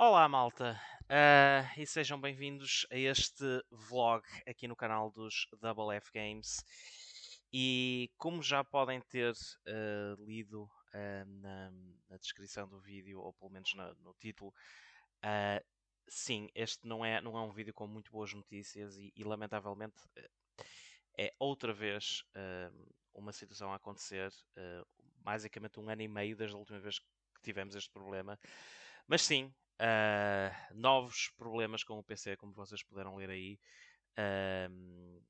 Olá, malta, uh, e sejam bem-vindos a este vlog aqui no canal dos Double F Games. E como já podem ter uh, lido uh, na, na, descrição do vídeo, ou pelo menos na, no título, sim, este não é, não é um vídeo com muito boas notícias e, e lamentavelmente, é outra vez uma situação a acontecer, basicamente um ano e meio desde a última vez que tivemos este problema. Mas sim, uh, novos problemas com o PC, como vocês puderam ler aí. Uh,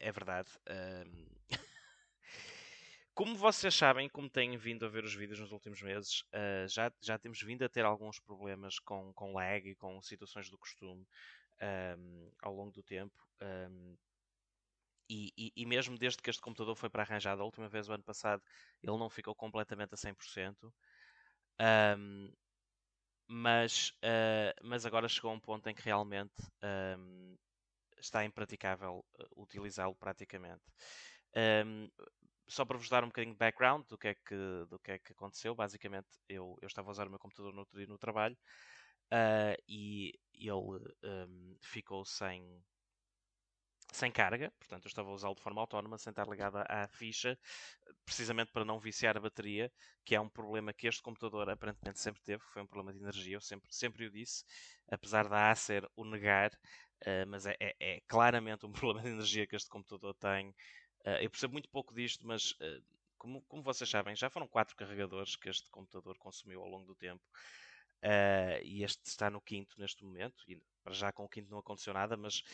é verdade. Uh, como vocês sabem, como têm vindo a ver os vídeos nos últimos meses, ah, já, já temos vindo a ter alguns problemas com, com lag e com situações do costume ao longo do tempo. e, e, e, mesmo desde que este computador foi para arranjado a última vez o ano passado, ele não ficou completamente a 100%. Um, mas, uh, mas agora chegou a um ponto em que realmente um, ehm, está impraticável eh, utilizá-lo praticamente. Um, ehm, só para vos dar um bocadinho de background do que é que, do que, é que aconteceu, basicamente eu, eu estava a usar o meu computador no outro dia no trabalho uh, e ele um, ehm, ficou sem, sem carga, portanto eu estava a usá-lo de forma autónoma, sem estar ligada à ficha, precisamente para não viciar a bateria, que é um problema que este computador aparentemente sempre teve, foi um problema de energia, eu sempre, sempre o disse, apesar da Acer o negar, uh, mas é, é, é, claramente um problema de energia que este computador tem. Uh, eu percebo muito pouco disto, mas uh, como, como vocês sabem, já foram quatro carregadores que este computador consumiu ao longo do tempo. Uh, e este está no quinto neste momento, e para já com o quinto não aconteceu nada, mas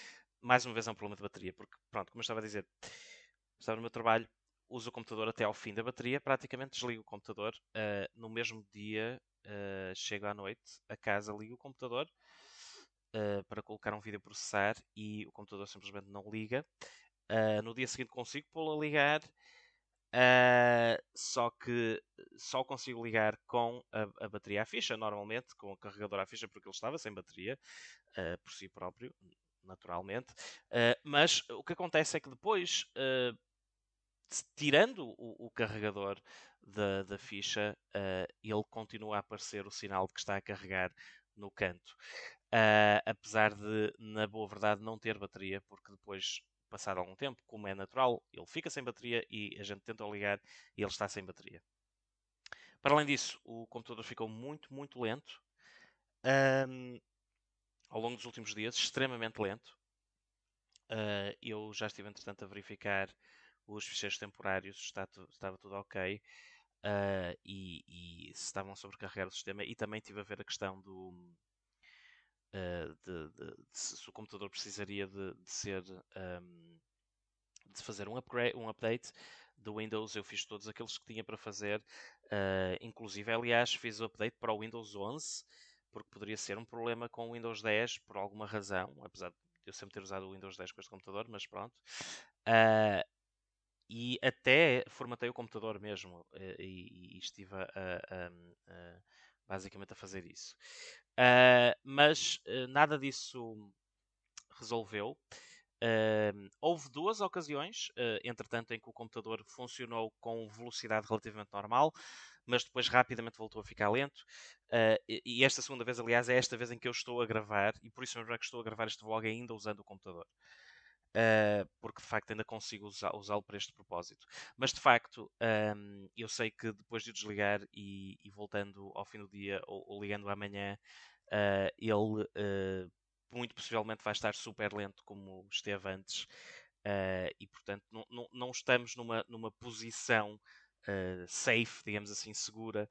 mais uma vez é um problema de bateria, porque, pronto, como eu estava a dizer, estava no meu trabalho, uso o computador até ao fim da bateria, praticamente desligo o computador, uh, no mesmo dia uh, chego à noite a casa, ligo o computador uh, para colocar um vídeo a processar e o computador simplesmente não liga. no dia seguinte consigo pô-lo a ligar, só que só consigo ligar com a, a, bateria à ficha, normalmente, com o carregador à ficha, porque ele estava sem bateria por si próprio, naturalmente. Uh, mas o que acontece é que depois, uh, tirando o, o carregador da, da ficha, uh, ele continua a aparecer o sinal de que está a carregar no canto. apesar de, na boa verdade, não ter bateria, porque depois, passado algum tempo, como é natural, ele fica sem bateria e a gente tenta ligar e ele está sem bateria. Para além disso, o computador ficou muito, muito lento. Um, ao longo dos últimos dias, extremamente lento. Uh, eu já estive, entretanto, a verificar os ficheiros temporários, está tu, estava tudo ok, uh, e, e, se estavam a sobrecarregar o sistema, e também tive a ver a questão do. Uh, de, de, de, se o computador precisaria de, de ser. Um, de fazer um, upgrade, um update do Windows, eu fiz todos aqueles que tinha para fazer, inclusive, aliás, fiz o update para o Windows 11, porque poderia ser um problema com o Windows 10 por alguma razão, apesar de eu sempre ter usado o Windows 10 com este computador, mas pronto. Uh, e até formatei o computador mesmo eh, e, e, estive a, a, a, basicamente a fazer isso. Uh, mas eh, nada disso resolveu. Uh, houve duas ocasiões, uh, entretanto, em que o computador funcionou com velocidade relativamente normal, mas depois rapidamente voltou a ficar lento. Uh, e esta segunda vez, aliás, é esta vez em que eu estou a gravar, e por isso mesmo é que estou a gravar este vlog ainda usando o computador. Uh, porque de facto ainda consigo usá-lo para este propósito. Mas de facto, um, eu sei que depois de o desligar e, e voltando ao fim do dia ou, ou ligando amanhã, uh, ele uh, muito possivelmente vai estar super lento como esteve antes. e portanto, não, não, não estamos numa, numa posição eh, safe, digamos assim, segura,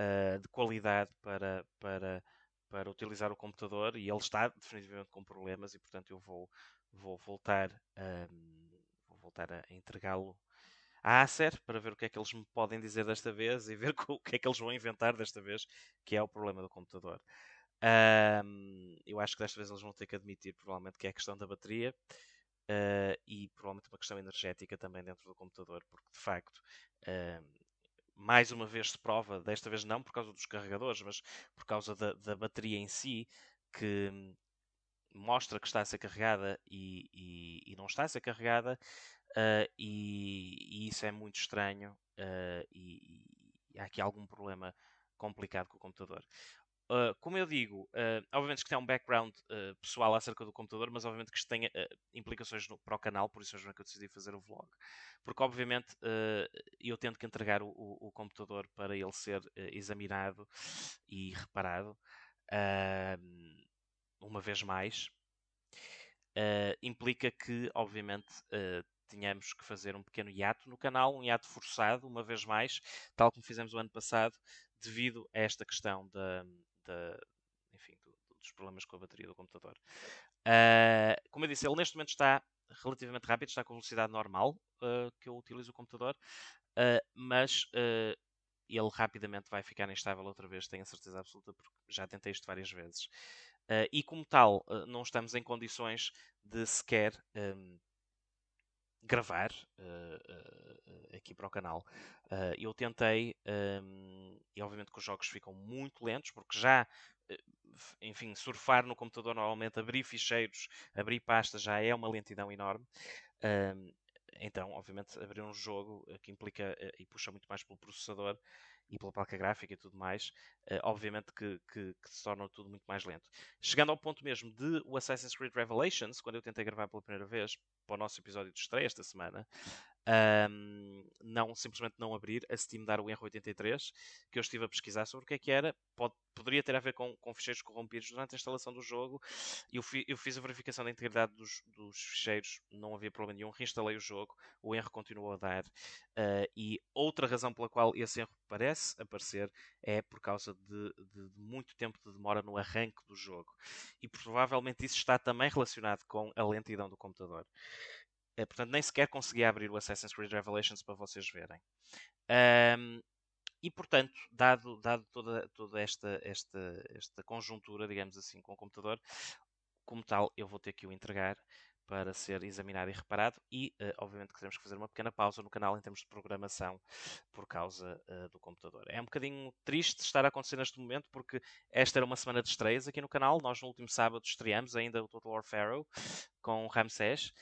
uh, de qualidade para, para, para utilizar o computador e ele está definitivamente com problemas e portanto eu vou, vou voltar, ehm, vou voltar a entregá-lo à Acer para ver o que é que eles me podem dizer desta vez e ver o que é que eles vão inventar desta vez, que é o problema do computador. Um, ehm, eu acho que desta vez eles vão ter que admitir, provavelmente, que é a questão da bateria uh, e provavelmente uma questão energética também dentro do computador, porque de facto. Uh, mais uma vez se prova, desta vez não por causa dos carregadores, mas por causa da, da bateria em si, que mostra que está a ser carregada e, e, e não está a ser carregada, uh, e, e, isso é muito estranho, e, há aqui algum problema complicado com o computador. Uh, como eu digo, uh, obviamente que tem um background uh, pessoal acerca do computador, mas obviamente que isto tem implicações no, para o canal, por isso é que eu decidi fazer o vlog. Porque obviamente eu tento que entregar o, o, o computador para ele ser examinado e reparado uma vez mais. implica que, obviamente, tínhamos que fazer um pequeno hiato no canal, um hiato forçado, uma vez mais, tal como fizemos o ano passado, devido a esta questão da, da, enfim, do, dos problemas com a bateria do computador. Uh, como eu disse, ele neste momento está relativamente rápido, está com velocidade normal uh, que eu utilizo o computador, uh, mas ele rapidamente vai ficar instável outra vez, tenho a certeza absoluta, porque já tentei isto várias vezes. e como tal, não estamos em condições de sequer um, gravar uh, uh, aqui para o canal. Uh, eu tentei, um, ehm, e obviamente que os jogos ficam muito lentos, porque já, enfim, surfar no computador normalmente, abrir ficheiros, abrir pastas, já é uma lentidão enorme. Ehm, então, obviamente, abrir um jogo que implica e puxa muito mais pelo processador e pela placa gráfica e tudo mais, uh, obviamente que, que, que, se torna tudo muito mais lento. Chegando ao ponto mesmo de o Assassin's Creed Revelations, quando eu tentei gravar pela primeira vez para o nosso episódio de estreia esta semana, um, não simplesmente não abrir, a Steam dar o erro 83, que eu estive a pesquisar sobre o que é que era, pode, poderia ter a ver com, com ficheiros corrompidos durante a instalação do jogo, eu, fi, eu fiz a verificação da integridade dos, dos, ficheiros, não havia problema nenhum, reinstalei o jogo, o erro continuou a dar, uh, e outra razão pela qual esse erro parece aparecer é por causa de, de, de muito tempo de demora no arranque do jogo, e provavelmente isso está também relacionado com a lentidão do computador. Eh, portanto, nem sequer consegui abrir o Assassin's Creed Revelations para vocês verem. Um, e, portanto, dado, dado toda, toda esta, esta, esta conjuntura, digamos assim, com o computador, como tal, eu vou ter que o entregar para ser examinado e reparado e, uh, obviamente, que teremos que fazer uma pequena pausa no canal em termos de programação por causa uh, do computador. É um bocadinho triste estar a acontecer neste momento, porque esta era uma semana de estreias aqui no canal. Nós, no último sábado, estreamos ainda o Total War Pharaoh com Ramsés.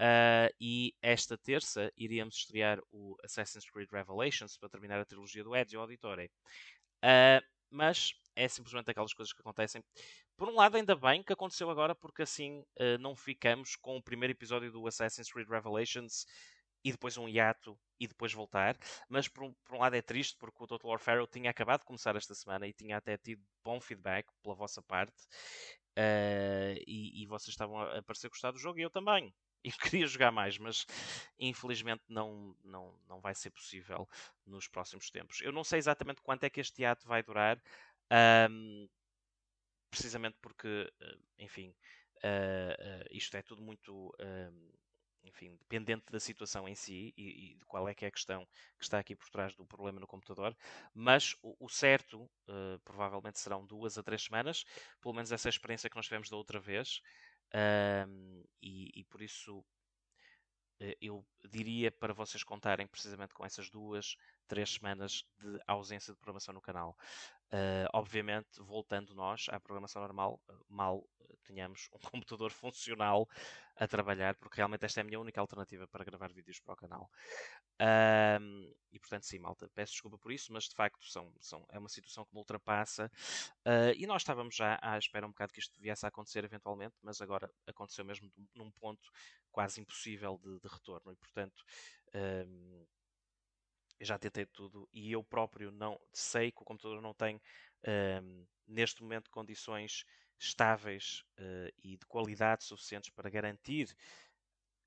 Uh, e esta terça iríamos estrear o Assassin's Creed Revelations para terminar a trilogia do Ezio Auditore. Uh, mas é simplesmente aquelas coisas que acontecem. Por um lado, ainda bem que aconteceu agora, porque assim uh, não ficamos com o primeiro episódio do Assassin's Creed Revelations e depois um hiato e depois voltar. Mas por um, por um lado é triste, porque o Total War Pharaoh tinha acabado de começar esta semana e tinha até tido bom feedback pela vossa parte. Uh, e, e, vocês estavam a, a parecer gostar do jogo e eu também. Eu queria jogar mais, mas infelizmente não, não, não vai ser possível nos próximos tempos. Eu não sei exatamente quanto é que este ato vai durar, um, precisamente porque, eh, enfim, uh, uh, isto é tudo muito. Um, enfim, dependente da situação em si e, e, de qual é que é a questão que está aqui por trás do problema no computador, mas o, o certo uh, provavelmente serão duas a três semanas, pelo menos essa é experiência que nós tivemos da outra vez, um, e, e, por isso eh, eu diria para vocês contarem precisamente com essas duas, três semanas de ausência de programação no canal. Uh, obviamente, voltando nós à programação normal, ah, mal ah, tenhamos um computador funcional a trabalhar, porque realmente esta é a minha única alternativa para gravar vídeos para o canal. Uh, e portanto, sim, malta, peço desculpa por isso, mas de facto são, são, é uma situação que me ultrapassa. Uh, e nós estávamos já à espera um bocado que isto viesse a acontecer eventualmente, mas agora aconteceu mesmo num ponto quase impossível de, de retorno. E portanto eu já tentei tudo e eu próprio não sei que o computador não tem uh, neste momento condições estáveis uh, e de qualidade suficientes para garantir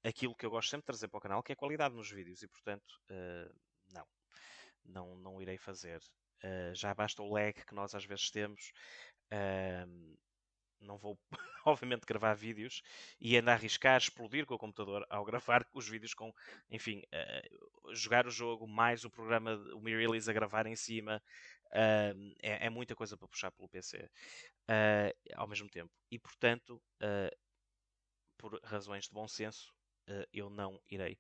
aquilo que eu gosto sempre de trazer para o canal, que é a qualidade nos vídeos e portanto uh, não, não, não irei fazer. Eh, já basta o lag que nós às vezes temos hum, não vou, obviamente, gravar vídeos e ainda arriscar explodir com o computador ao gravar os vídeos com, enfim, uh, jogar o jogo mais o programa, o Mi a gravar em cima. Uh, é, é, muita coisa para puxar pelo PC uh, eh, ao mesmo tempo. E, portanto, por razões de bom senso, eu não irei.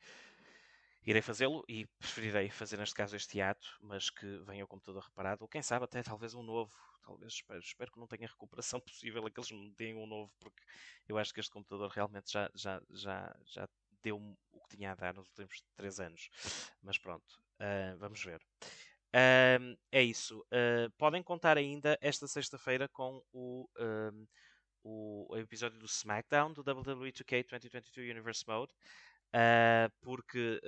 Irei fazê-lo e preferirei fazer, neste caso, este ato, mas que venha o computador reparado, ou quem sabe até talvez um novo talvez espero, espero, que não tenha recuperação possível, aqueles me deem um novo, porque eu acho que este computador realmente já, já, já, já deu o que tinha a dar nos últimos 3 anos. Mas pronto, uh, vamos ver. Uh, é isso. Uh, podem contar ainda esta sexta-feira com o, o episódio do SmackDown do WWE 2K 2022 Universe Mode, ah, porque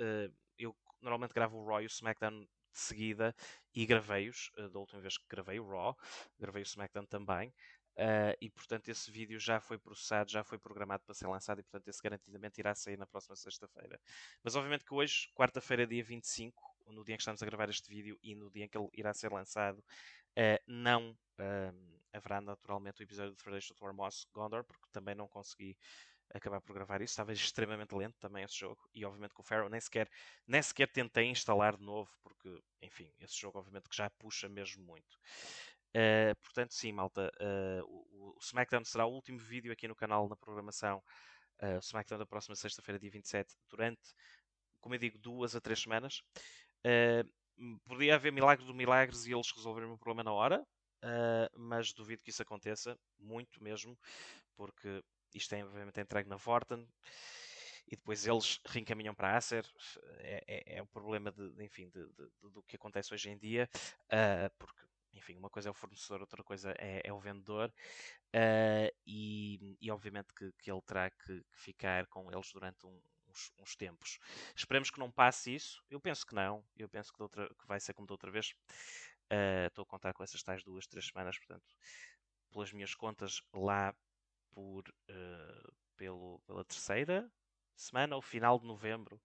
eu normalmente gravo o Roy e o SmackDown de seguida e gravei-os, eh, da última vez que gravei o Raw, gravei o SmackDown também, Uh, e portanto esse vídeo já foi processado, já foi programado para ser lançado e portanto esse garantidamente irá sair na próxima sexta-feira. Mas obviamente que hoje, quarta-feira, dia 25, no dia em que estamos a gravar este vídeo e no dia em que ele irá ser lançado, uh, não uh, haverá naturalmente o episódio de Fridays for Moss Gondor, porque também não consegui acabar por gravar isso. Estava extremamente lento também esse jogo. E obviamente com o Pharaoh nem sequer, nem sequer tentei instalar de novo, porque, enfim, esse jogo obviamente que já puxa mesmo muito. Uh, portanto, sim, malta, uh, o, o, SmackDown será o último vídeo aqui no canal na programação. Uh, o SmackDown da próxima sexta-feira, dia 27, durante, como eu digo, duas a três semanas. podia haver milagre do milagres e eles resolveram o problema na hora, mas duvido que isso aconteça, muito mesmo, porque isto é, obviamente, entregue na Vorten e depois eles reencaminham para a Acer. É, é, é o problema de, de enfim, de, de, do que acontece hoje em dia, uh, porque enfim, uma coisa é o fornecedor, outra coisa é, é o vendedor, uh, e, e, obviamente que, que ele terá que, que, ficar com eles durante um, uns, uns, tempos. Esperemos que não passe isso. Eu penso que não, eu penso que, outra, que vai ser como da outra vez. Ah, estou uh, a contar com essas tais duas, três semanas, portanto, pelas minhas contas, lá por, uh, pelo, pela terceira semana ou final de novembro.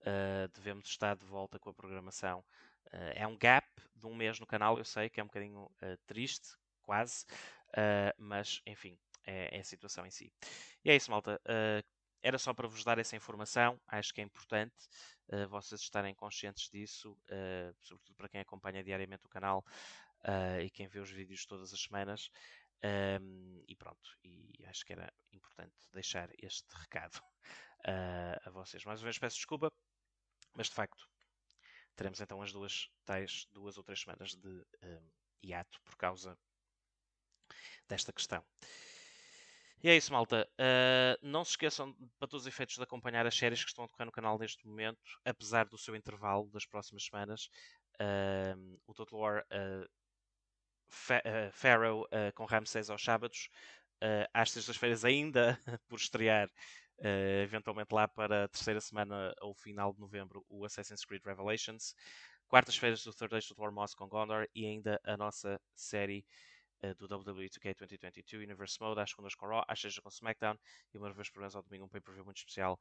Uh, devemos estar de volta com a programação. Uh, é um gap de um mês no canal, eu sei que é um bocadinho triste, quase, mas enfim, é, é, a situação em si. E é isso, malta. era só para vos dar essa informação, acho que é importante vocês estarem conscientes disso, sobretudo para quem acompanha diariamente o canal. Uh, e quem vê os vídeos todas as semanas, um, e pronto, e acho que era importante deixar este recado uh, a vocês. Mais uma vez peço desculpa, mas de facto teremos então as duas, tais duas ou três semanas de um, hiato por causa desta questão. E é isso, malta. Uh, não se esqueçam, para todos os efeitos, de acompanhar as séries que estão a decorrer no canal neste momento, apesar do seu intervalo das próximas semanas. Uh, o Total War uh, Pharaoh eh, eh, uh, com Ramsés aos sábados, uh, às sextas-feiras ainda por estrear, uh, eventualmente lá para a terceira semana ou final de novembro, o Assassin's Creed Revelations, quartas-feiras do Third Age do Moss com Gondor e ainda a nossa série do WWE 2K 2022 Universe Mode, às segundas com Raw, às sextas com SmackDown e uma vez por mês ao domingo um pay-per-view muito especial.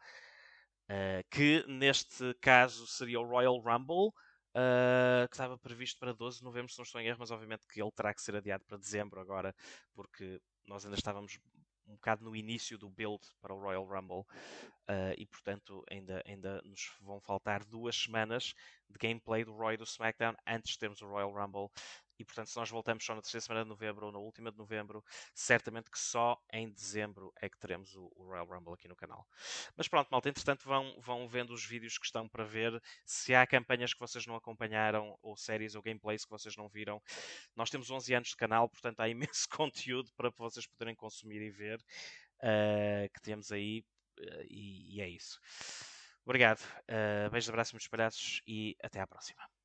que neste caso seria o Royal Rumble, Uh, que estava previsto para 12 de novembro, se não estou em erro, mas obviamente que ele terá que ser adiado para dezembro agora, porque nós ainda estávamos um bocado no início do build para o Royal Rumble uh, e, portanto, ainda, ainda nos vão faltar duas semanas de gameplay do Roy do SmackDown antes de termos o Royal Rumble. E portanto, se nós voltamos só na terceira semana de novembro ou na última de novembro, certamente que só em dezembro é que teremos o, o Royal Rumble aqui no canal. Mas pronto, malta, entretanto vão, vão vendo os vídeos que estão para ver. Se há campanhas que vocês não acompanharam, ou séries ou gameplays que vocês não viram, nós temos 11 anos de canal, portanto há imenso conteúdo para vocês poderem consumir e ver uh, que temos aí. Uh, e, e, é isso. Obrigado. Uh, beijos, abraços, muito espalhados e até à próxima.